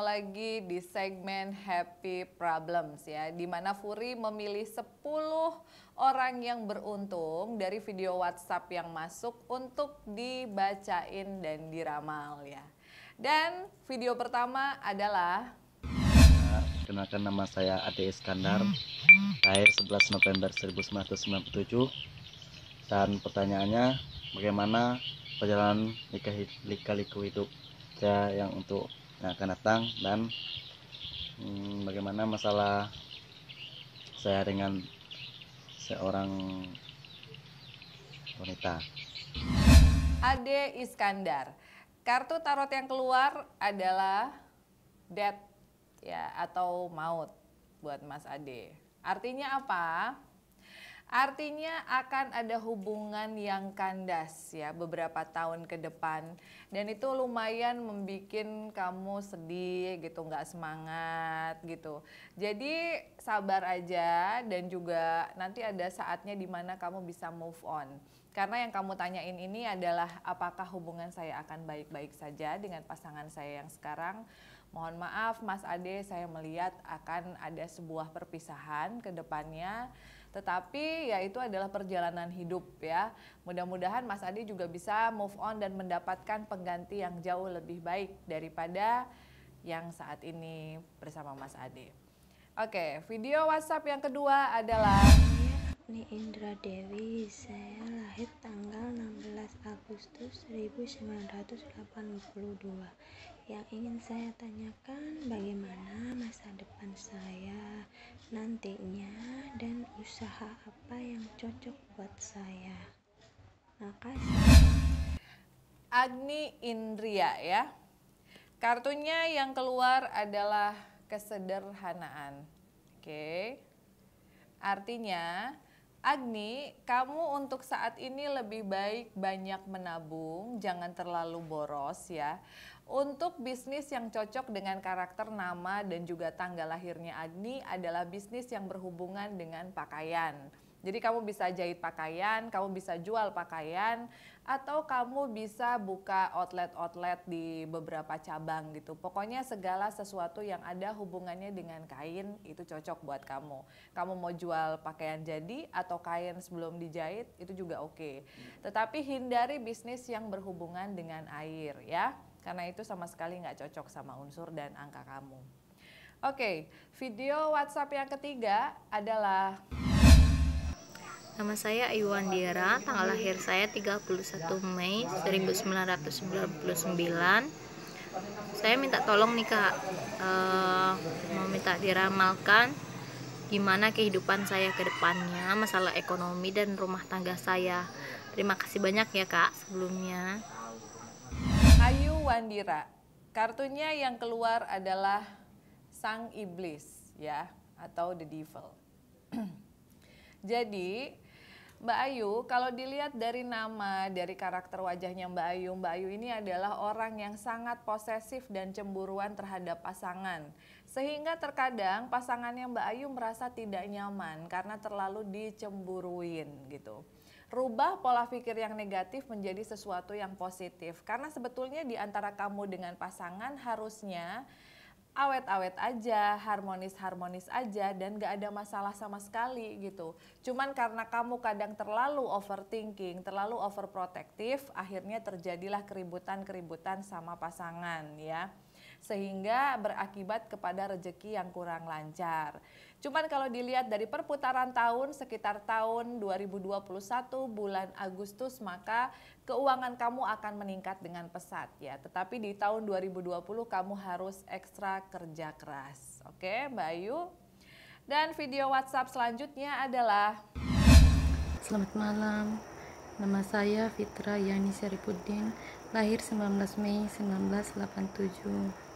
lagi di segmen Happy Problems ya, di mana Furi memilih 10 orang yang beruntung dari video WhatsApp yang masuk untuk dibacain dan diramal ya. Dan video pertama adalah Kenalkan nama saya Ade Iskandar, lahir 11 November 1997 dan pertanyaannya bagaimana perjalanan lika-liku hidup saya yang untuk yang nah, akan datang dan hmm, bagaimana masalah saya dengan seorang wanita. Ade Iskandar. Kartu tarot yang keluar adalah death ya atau maut buat Mas Ade. Artinya apa? Artinya akan ada hubungan yang kandas ya beberapa tahun ke depan dan itu lumayan membuat kamu sedih gitu nggak semangat gitu. Jadi sabar aja dan juga nanti ada saatnya di mana kamu bisa move on. Karena yang kamu tanyain ini adalah apakah hubungan saya akan baik-baik saja dengan pasangan saya yang sekarang. Mohon maaf Mas Ade, saya melihat akan ada sebuah perpisahan ke depannya tetapi ya itu adalah perjalanan hidup ya. Mudah-mudahan Mas Adi juga bisa move on dan mendapatkan pengganti yang jauh lebih baik daripada yang saat ini bersama Mas Adi. Oke, video WhatsApp yang kedua adalah ini Indra Dewi, saya lahir tanggal 16 Agustus 1982. Yang ingin saya tanyakan bagaimana masa depan saya nantinya dan usaha apa yang cocok buat saya. Makasih. Agni Indria ya. Kartunya yang keluar adalah kesederhanaan. Oke. Artinya, Agni, kamu untuk saat ini lebih baik banyak menabung, jangan terlalu boros ya. Untuk bisnis yang cocok dengan karakter nama dan juga tanggal lahirnya Agni adalah bisnis yang berhubungan dengan pakaian. Jadi kamu bisa jahit pakaian, kamu bisa jual pakaian, atau kamu bisa buka outlet-outlet di beberapa cabang gitu. Pokoknya segala sesuatu yang ada hubungannya dengan kain itu cocok buat kamu. Kamu mau jual pakaian jadi atau kain sebelum dijahit itu juga oke. Okay. Tetapi hindari bisnis yang berhubungan dengan air ya karena itu sama sekali nggak cocok sama unsur dan angka kamu. Oke, okay, video WhatsApp yang ketiga adalah Nama saya Iwan Dira, tanggal lahir saya 31 Mei 1999. Saya minta tolong nih Kak, uh, mau minta diramalkan gimana kehidupan saya ke depannya, masalah ekonomi dan rumah tangga saya. Terima kasih banyak ya Kak sebelumnya. Wandira. Kartunya yang keluar adalah Sang Iblis ya atau The Devil. Jadi Mbak Ayu, kalau dilihat dari nama, dari karakter wajahnya Mbak Ayu, Mbak Ayu ini adalah orang yang sangat posesif dan cemburuan terhadap pasangan. Sehingga terkadang pasangannya Mbak Ayu merasa tidak nyaman karena terlalu dicemburuin gitu. Rubah pola pikir yang negatif menjadi sesuatu yang positif. Karena sebetulnya di antara kamu dengan pasangan harusnya awet-awet aja, harmonis-harmonis aja, dan gak ada masalah sama sekali gitu. Cuman karena kamu kadang terlalu overthinking, terlalu overprotective, akhirnya terjadilah keributan-keributan sama pasangan ya sehingga berakibat kepada rejeki yang kurang lancar. Cuman kalau dilihat dari perputaran tahun sekitar tahun 2021 bulan Agustus maka keuangan kamu akan meningkat dengan pesat ya. Tetapi di tahun 2020 kamu harus ekstra kerja keras. Oke, Mbak Ayu. Dan video WhatsApp selanjutnya adalah Selamat malam. Nama saya Fitra Yani Syarifuddin, lahir 19 Mei 1987.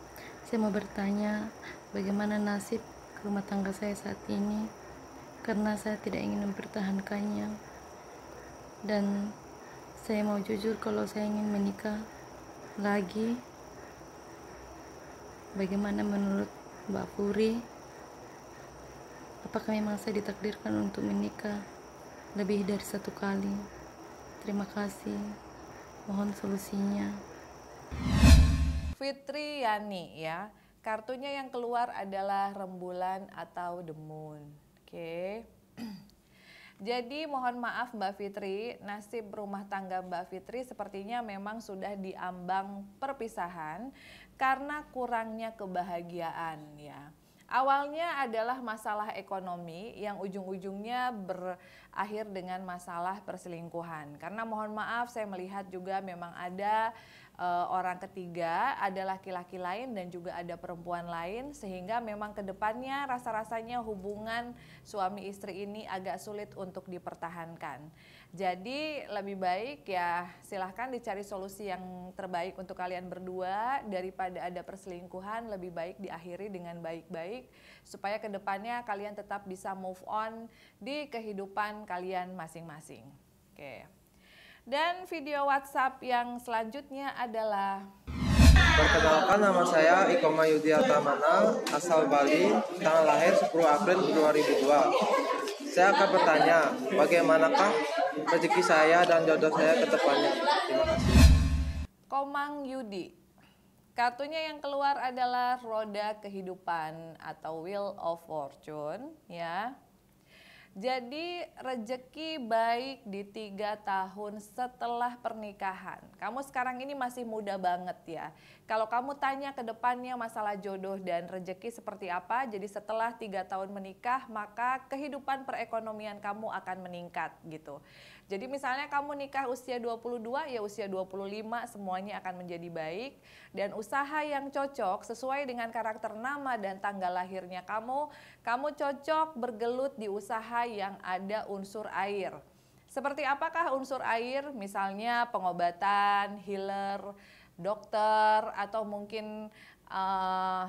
Saya mau bertanya bagaimana nasib rumah tangga saya saat ini karena saya tidak ingin mempertahankannya. Dan saya mau jujur kalau saya ingin menikah lagi. Bagaimana menurut Mbak Puri? Apakah memang saya ditakdirkan untuk menikah lebih dari satu kali? Terima kasih. Mohon solusinya. Fitriani ya. Kartunya yang keluar adalah rembulan atau the moon. Oke. Okay. Jadi mohon maaf Mbak Fitri, nasib rumah tangga Mbak Fitri sepertinya memang sudah diambang perpisahan karena kurangnya kebahagiaan ya. Awalnya adalah masalah ekonomi yang ujung-ujungnya berakhir dengan masalah perselingkuhan. Karena mohon maaf saya melihat juga memang ada uh, orang ketiga, ada laki-laki lain dan juga ada perempuan lain sehingga memang kedepannya rasa-rasanya hubungan suami istri ini agak sulit untuk dipertahankan. Jadi lebih baik ya silahkan dicari solusi yang terbaik untuk kalian berdua daripada ada perselingkuhan lebih baik diakhiri dengan baik-baik supaya kedepannya kalian tetap bisa move on di kehidupan kalian masing-masing. Oke. Okay. Dan video WhatsApp yang selanjutnya adalah Perkenalkan nama saya Ikoma Yudi Atamana, asal Bali, tanggal lahir 10 April 2002. Saya akan bertanya, bagaimanakah rezeki saya dan jodoh saya ke depannya? Terima kasih. Komang Yudi. Kartunya yang keluar adalah roda kehidupan atau wheel of fortune ya. Jadi rejeki baik di tiga tahun setelah pernikahan. Kamu sekarang ini masih muda banget ya. Kalau kamu tanya ke depannya masalah jodoh dan rejeki seperti apa, jadi setelah tiga tahun menikah, maka kehidupan perekonomian kamu akan meningkat gitu. Jadi misalnya kamu nikah usia 22, ya usia 25 semuanya akan menjadi baik. Dan usaha yang cocok sesuai dengan karakter nama dan tanggal lahirnya kamu, kamu cocok bergelut di usaha yang ada unsur air. Seperti apakah unsur air? Misalnya pengobatan, healer, dokter atau mungkin uh,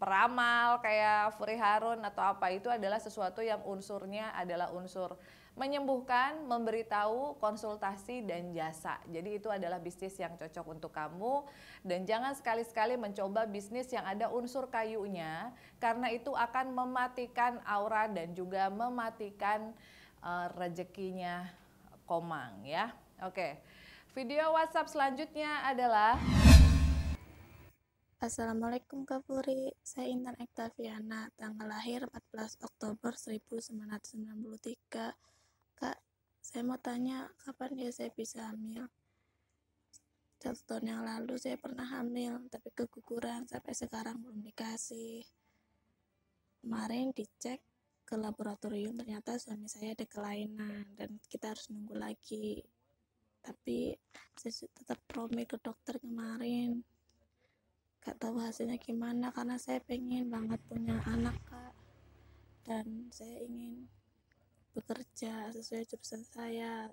peramal kayak Furi Harun atau apa itu adalah sesuatu yang unsurnya adalah unsur menyembuhkan, memberitahu, konsultasi, dan jasa. Jadi itu adalah bisnis yang cocok untuk kamu. Dan jangan sekali-sekali mencoba bisnis yang ada unsur kayunya, karena itu akan mematikan aura dan juga mematikan uh, rezekinya komang ya. Oke. Okay. Video WhatsApp selanjutnya adalah Assalamualaikum Kak saya Intan Ektaviana, tanggal lahir 14 Oktober 1993. Kak, saya mau tanya kapan ya saya bisa hamil? Satu tahun yang lalu saya pernah hamil, tapi keguguran sampai sekarang belum dikasih. Kemarin dicek ke laboratorium ternyata suami saya ada kelainan dan kita harus nunggu lagi tapi saya tetap promi ke dokter kemarin gak tahu hasilnya gimana karena saya pengen banget punya anak kak dan saya ingin bekerja sesuai jurusan saya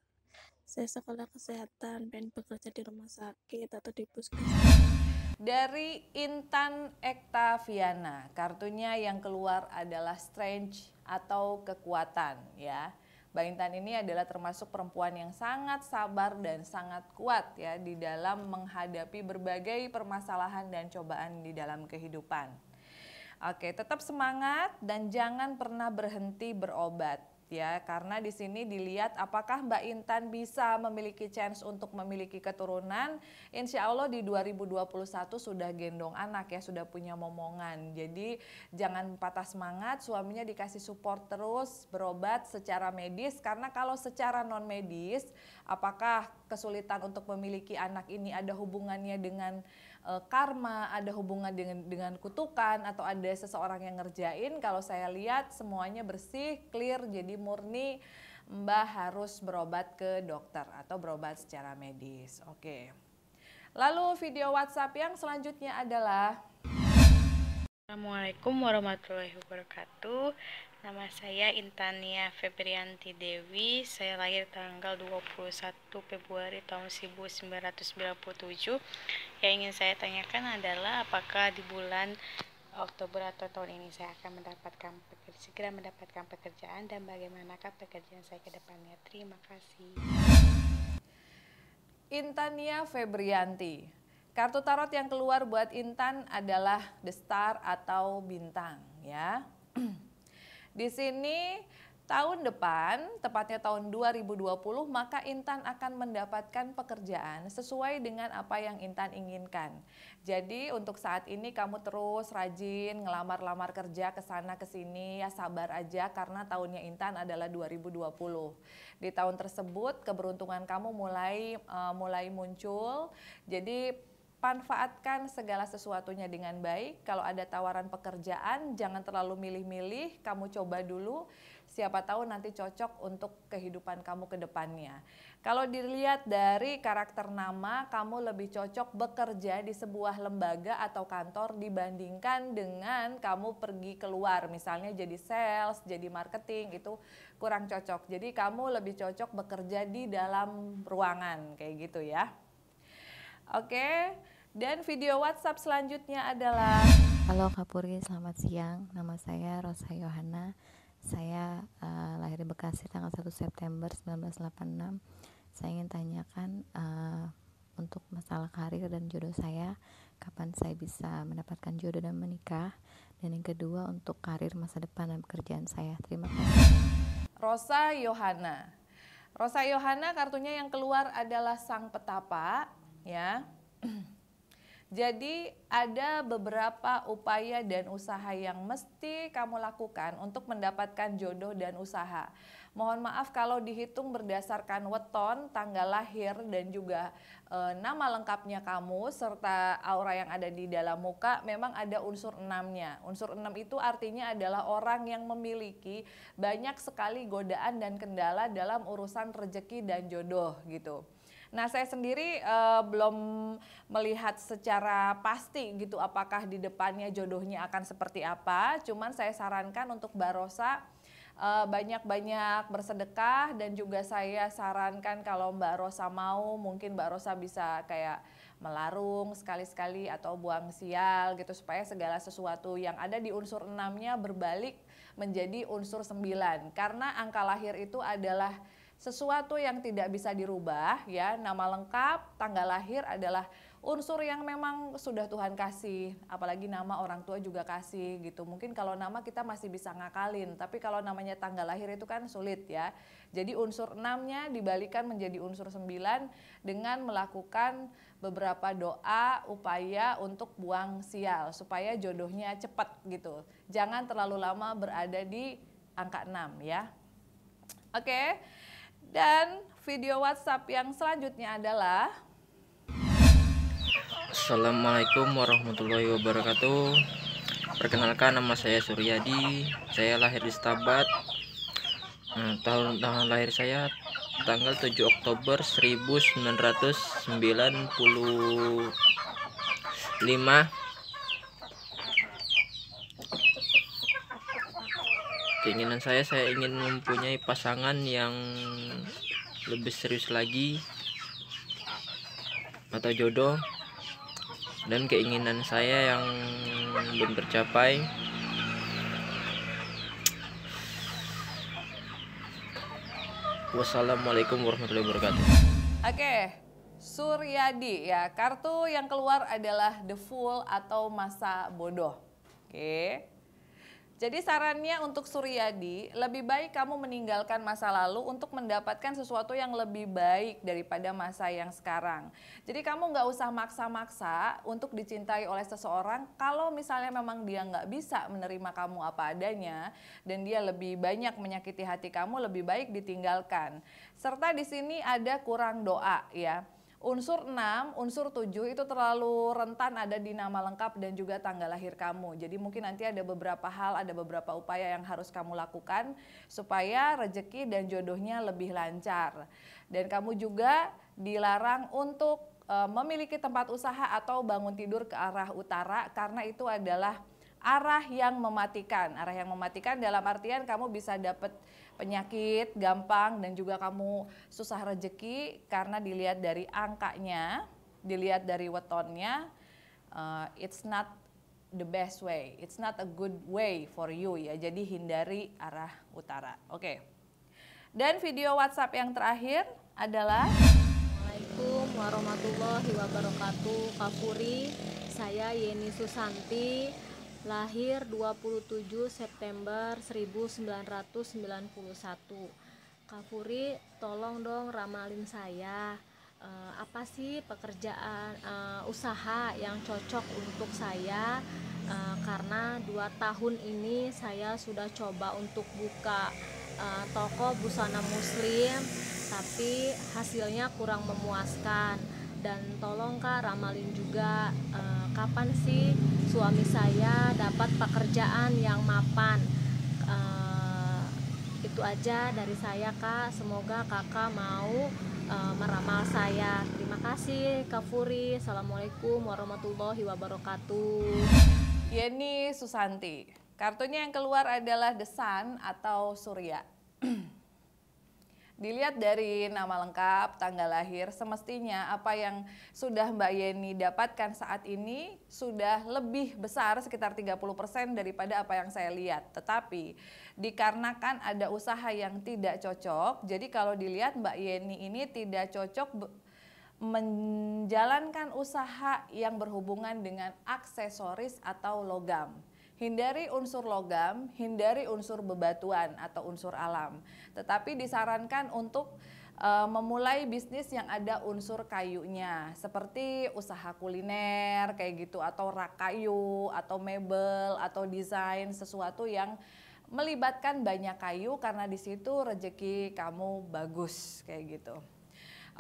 saya sekolah kesehatan pengen bekerja di rumah sakit atau di puskesmas dari Intan Viana, kartunya yang keluar adalah strange atau kekuatan ya Mbak Intan ini adalah termasuk perempuan yang sangat sabar dan sangat kuat ya di dalam menghadapi berbagai permasalahan dan cobaan di dalam kehidupan. Oke, tetap semangat dan jangan pernah berhenti berobat ya karena di sini dilihat apakah Mbak Intan bisa memiliki chance untuk memiliki keturunan Insya Allah di 2021 sudah gendong anak ya sudah punya momongan jadi jangan patah semangat suaminya dikasih support terus berobat secara medis karena kalau secara non medis apakah kesulitan untuk memiliki anak ini ada hubungannya dengan e, karma ada hubungan dengan dengan kutukan atau ada seseorang yang ngerjain kalau saya lihat semuanya bersih clear jadi murni Mbah harus berobat ke dokter atau berobat secara medis. Oke. Lalu video WhatsApp yang selanjutnya adalah Assalamualaikum warahmatullahi wabarakatuh. Nama saya Intania Febrianti Dewi. Saya lahir tanggal 21 Februari tahun 1997. Yang ingin saya tanyakan adalah apakah di bulan Oktober atau tahun ini saya akan mendapatkan pekerjaan, segera mendapatkan pekerjaan dan bagaimanakah pekerjaan saya ke depannya. Terima kasih. Intania Febrianti. Kartu tarot yang keluar buat Intan adalah The Star atau Bintang ya. Di sini Tahun depan, tepatnya tahun 2020, maka Intan akan mendapatkan pekerjaan sesuai dengan apa yang Intan inginkan. Jadi untuk saat ini kamu terus rajin ngelamar-lamar kerja ke sana ke sini, ya sabar aja karena tahunnya Intan adalah 2020. Di tahun tersebut keberuntungan kamu mulai uh, mulai muncul. Jadi manfaatkan segala sesuatunya dengan baik. Kalau ada tawaran pekerjaan, jangan terlalu milih-milih, kamu coba dulu siapa tahu nanti cocok untuk kehidupan kamu ke depannya. Kalau dilihat dari karakter nama, kamu lebih cocok bekerja di sebuah lembaga atau kantor dibandingkan dengan kamu pergi keluar, misalnya jadi sales, jadi marketing, itu kurang cocok. Jadi kamu lebih cocok bekerja di dalam ruangan, kayak gitu ya. Oke, dan video WhatsApp selanjutnya adalah... Halo Kapurgi, selamat siang. Nama saya Rosa Yohana saya uh, lahir di Bekasi tanggal 1 September 1986 saya ingin tanyakan uh, untuk masalah karir dan jodoh saya kapan saya bisa mendapatkan jodoh dan menikah dan yang kedua untuk karir masa depan dan pekerjaan saya terima kasih Rosa Yohana Rosa Yohana kartunya yang keluar adalah sang petapa ya jadi ada beberapa upaya dan usaha yang mesti kamu lakukan untuk mendapatkan jodoh dan usaha. Mohon maaf kalau dihitung berdasarkan weton, tanggal lahir dan juga e, nama lengkapnya kamu serta aura yang ada di dalam muka memang ada unsur enamnya. Unsur enam itu artinya adalah orang yang memiliki banyak sekali godaan dan kendala dalam urusan rejeki dan jodoh gitu. Nah, saya sendiri uh, belum melihat secara pasti gitu apakah di depannya jodohnya akan seperti apa. Cuman saya sarankan untuk mbak rosa eh, banyak-banyak bersedekah dan juga saya sarankan kalau Mbak Rosa mau mungkin Mbak Rosa bisa kayak melarung sekali-sekali atau buang sial gitu supaya segala sesuatu yang ada di unsur enamnya berbalik menjadi unsur sembilan karena angka lahir itu adalah sesuatu yang tidak bisa dirubah ya nama lengkap tanggal lahir adalah unsur yang memang sudah Tuhan kasih apalagi nama orang tua juga kasih gitu mungkin kalau nama kita masih bisa ngakalin tapi kalau namanya tanggal lahir itu kan sulit ya jadi unsur enamnya dibalikan menjadi unsur sembilan dengan melakukan beberapa doa upaya untuk buang sial supaya jodohnya cepat gitu jangan terlalu lama berada di angka enam ya oke okay. Dan video WhatsApp yang selanjutnya adalah Assalamualaikum warahmatullahi wabarakatuh Perkenalkan nama saya Suryadi Saya lahir di Stabat hmm, Tahun, tahun lahir saya tanggal 7 Oktober 1995 keinginan saya saya ingin mempunyai pasangan yang lebih serius lagi atau jodoh dan keinginan saya yang belum tercapai Wassalamualaikum warahmatullahi wabarakatuh Oke Suryadi ya kartu yang keluar adalah the fool atau masa bodoh Oke jadi sarannya untuk Suryadi, lebih baik kamu meninggalkan masa lalu untuk mendapatkan sesuatu yang lebih baik daripada masa yang sekarang. Jadi kamu nggak usah maksa-maksa untuk dicintai oleh seseorang kalau misalnya memang dia nggak bisa menerima kamu apa adanya dan dia lebih banyak menyakiti hati kamu, lebih baik ditinggalkan. Serta di sini ada kurang doa ya. Unsur 6, unsur 7 itu terlalu rentan ada di nama lengkap dan juga tanggal lahir kamu. Jadi mungkin nanti ada beberapa hal, ada beberapa upaya yang harus kamu lakukan supaya rejeki dan jodohnya lebih lancar. Dan kamu juga dilarang untuk eh, memiliki tempat usaha atau bangun tidur ke arah utara karena itu adalah arah yang mematikan. Arah yang mematikan dalam artian kamu bisa dapat penyakit gampang dan juga kamu susah rezeki karena dilihat dari angkanya, dilihat dari wetonnya, uh, it's not the best way, it's not a good way for you ya. Jadi hindari arah utara. Oke. Okay. Dan video WhatsApp yang terakhir adalah Assalamualaikum warahmatullahi wabarakatuh. Kapuri, saya Yeni Susanti lahir 27 September 1991. Kafuri, tolong dong ramalin saya. E, apa sih pekerjaan e, usaha yang cocok untuk saya? E, karena dua tahun ini saya sudah coba untuk buka e, toko busana muslim, tapi hasilnya kurang memuaskan dan tolong kak ramalin juga uh, kapan sih suami saya dapat pekerjaan yang mapan uh, itu aja dari saya kak semoga kakak mau uh, meramal saya terima kasih kak Furi assalamualaikum warahmatullahi wabarakatuh Yeni Susanti kartunya yang keluar adalah The Sun atau Surya Dilihat dari nama lengkap, tanggal lahir, semestinya apa yang sudah Mbak Yeni dapatkan saat ini sudah lebih besar sekitar 30% daripada apa yang saya lihat. Tetapi dikarenakan ada usaha yang tidak cocok, jadi kalau dilihat Mbak Yeni ini tidak cocok menjalankan usaha yang berhubungan dengan aksesoris atau logam. Hindari unsur logam, hindari unsur bebatuan atau unsur alam. Tetapi disarankan untuk uh, memulai bisnis yang ada unsur kayunya seperti usaha kuliner kayak gitu atau rak kayu atau mebel atau desain sesuatu yang melibatkan banyak kayu karena di situ rezeki kamu bagus kayak gitu.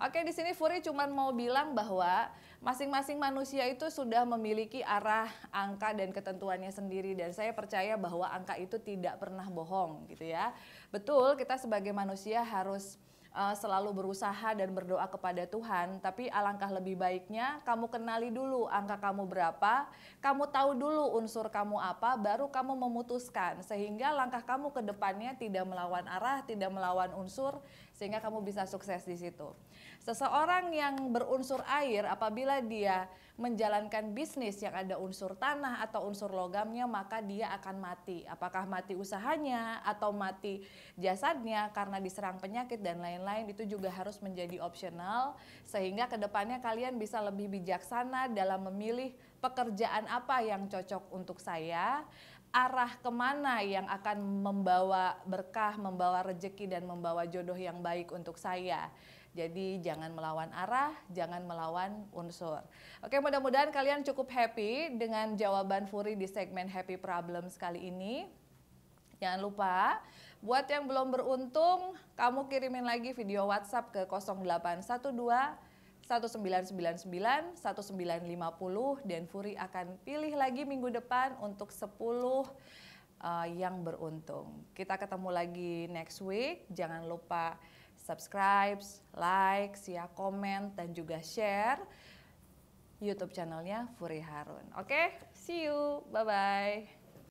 Oke, di sini Furi cuma mau bilang bahwa masing-masing manusia itu sudah memiliki arah angka dan ketentuannya sendiri dan saya percaya bahwa angka itu tidak pernah bohong gitu ya. Betul, kita sebagai manusia harus uh, selalu berusaha dan berdoa kepada Tuhan, tapi alangkah lebih baiknya kamu kenali dulu angka kamu berapa, kamu tahu dulu unsur kamu apa, baru kamu memutuskan sehingga langkah kamu ke depannya tidak melawan arah, tidak melawan unsur, sehingga kamu bisa sukses di situ. Seseorang yang berunsur air apabila dia menjalankan bisnis yang ada unsur tanah atau unsur logamnya maka dia akan mati. Apakah mati usahanya atau mati jasadnya karena diserang penyakit dan lain-lain itu juga harus menjadi opsional sehingga kedepannya kalian bisa lebih bijaksana dalam memilih pekerjaan apa yang cocok untuk saya arah kemana yang akan membawa berkah, membawa rejeki dan membawa jodoh yang baik untuk saya. Jadi jangan melawan arah, jangan melawan unsur. Oke, mudah-mudahan kalian cukup happy dengan jawaban Furi di segmen Happy Problems kali ini. Jangan lupa, buat yang belum beruntung, kamu kirimin lagi video WhatsApp ke 0812 1999, 1950 dan Furi akan pilih lagi minggu depan untuk 10 uh, eh, yang beruntung. Kita ketemu lagi next week. Jangan lupa subscribe, like, share, komen dan juga share YouTube channelnya Furi Harun. Oke, okay? see you. Bye bye.